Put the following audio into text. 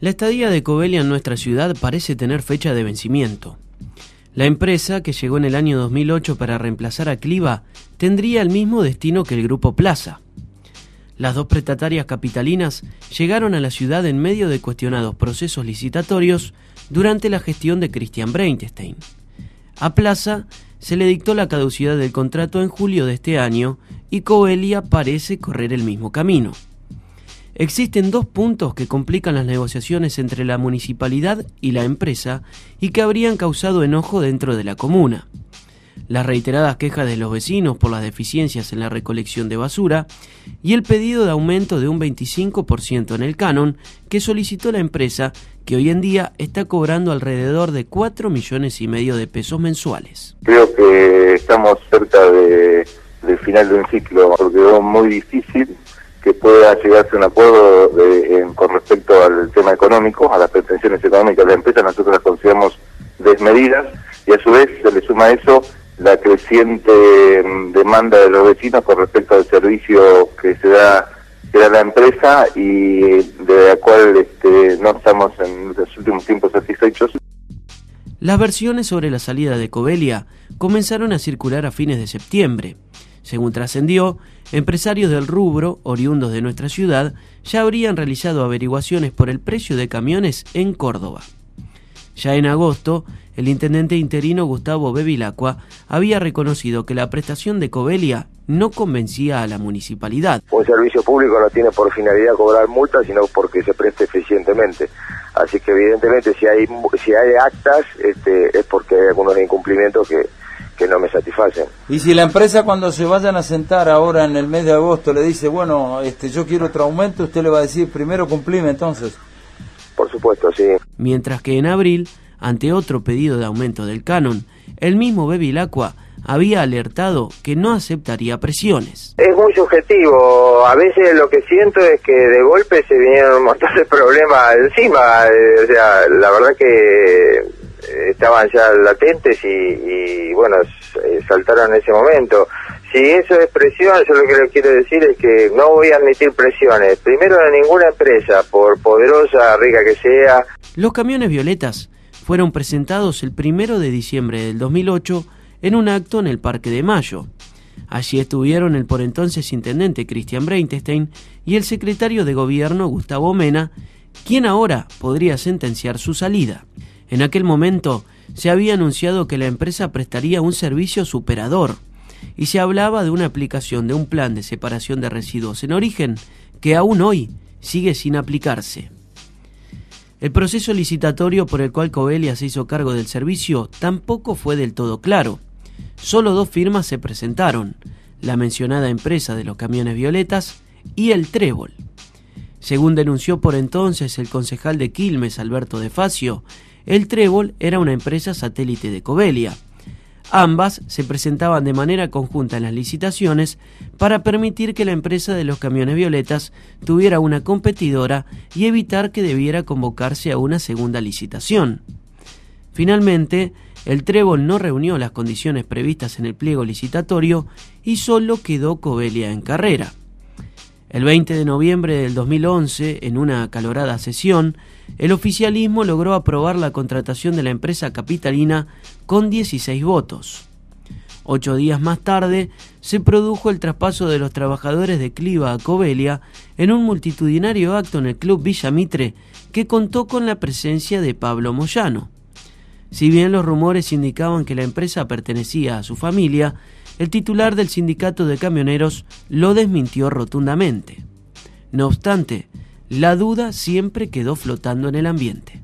La estadía de Coelia en nuestra ciudad parece tener fecha de vencimiento. La empresa, que llegó en el año 2008 para reemplazar a Cliva, tendría el mismo destino que el grupo Plaza. Las dos prestatarias capitalinas llegaron a la ciudad en medio de cuestionados procesos licitatorios durante la gestión de Christian Breinstein. A Plaza se le dictó la caducidad del contrato en julio de este año y Coelia parece correr el mismo camino. Existen dos puntos que complican las negociaciones entre la municipalidad y la empresa y que habrían causado enojo dentro de la comuna. Las reiteradas quejas de los vecinos por las deficiencias en la recolección de basura y el pedido de aumento de un 25% en el canon que solicitó la empresa que hoy en día está cobrando alrededor de 4 millones y medio de pesos mensuales. Creo que estamos cerca de, del final de un ciclo porque muy difícil que pueda llegarse a un acuerdo con respecto al tema económico, a las pretensiones económicas de la empresa, nosotros las consideramos desmedidas y a su vez se le suma a eso la creciente mm, demanda de los vecinos con respecto al servicio que se da, que la empresa y de la cual este, no estamos en los últimos tiempos satisfechos. Las versiones sobre la salida de Covelia comenzaron a circular a fines de septiembre. Según trascendió, empresarios del rubro, oriundos de nuestra ciudad, ya habrían realizado averiguaciones por el precio de camiones en Córdoba. Ya en agosto, el intendente interino Gustavo Bevilacqua había reconocido que la prestación de Cobelia no convencía a la municipalidad. Un servicio público no tiene por finalidad cobrar multas, sino porque se preste eficientemente. Así que evidentemente si hay, si hay actas, este, es porque hay algunos incumplimientos que, no me satisfacen. Y si la empresa cuando se vayan a sentar ahora en el mes de agosto le dice, bueno, este, yo quiero otro aumento, usted le va a decir, primero cumplime entonces. Por supuesto, sí. Mientras que en abril, ante otro pedido de aumento del canon, el mismo Bevilacqua había alertado que no aceptaría presiones. Es muy subjetivo. A veces lo que siento es que de golpe se vinieron un montón de problemas encima. Eh, o sea, la verdad que estaban ya latentes y, bueno, eh, saltaron en ese momento. Si eso es presión, yo lo que les quiero decir es que no voy a admitir presiones, primero a ninguna empresa, por poderosa, rica que sea. Los camiones violetas fueron presentados el primero de diciembre del 2008 en un acto en el Parque de Mayo. Allí estuvieron el por entonces intendente Christian Breintestein y el secretario de gobierno Gustavo Mena, quien ahora podría sentenciar su salida. En aquel momento se había anunciado que la empresa prestaría un servicio superador y se hablaba de una aplicación de un plan de separación de residuos en origen que aún hoy sigue sin aplicarse. El proceso licitatorio por el cual Covelia se hizo cargo del servicio tampoco fue del todo claro. Solo dos firmas se presentaron, la mencionada empresa de los camiones violetas y el Trébol. Según denunció por entonces el concejal de Quilmes, Alberto De Facio, el Trébol era una empresa satélite de Cobelia. Ambas se presentaban de manera conjunta en las licitaciones para permitir que la empresa de los camiones violetas tuviera una competidora y evitar que debiera convocarse a una segunda licitación. Finalmente, el Trébol no reunió las condiciones previstas en el pliego licitatorio y solo quedó Cobelia en carrera. El 20 de noviembre del 2011, en una acalorada sesión, el oficialismo logró aprobar la contratación de la empresa capitalina con 16 votos. Ocho días más tarde, se produjo el traspaso de los trabajadores de Cliva a Covelia en un multitudinario acto en el Club Villa Mitre que contó con la presencia de Pablo Moyano. Si bien los rumores indicaban que la empresa pertenecía a su familia, el titular del sindicato de camioneros lo desmintió rotundamente. No obstante, la duda siempre quedó flotando en el ambiente.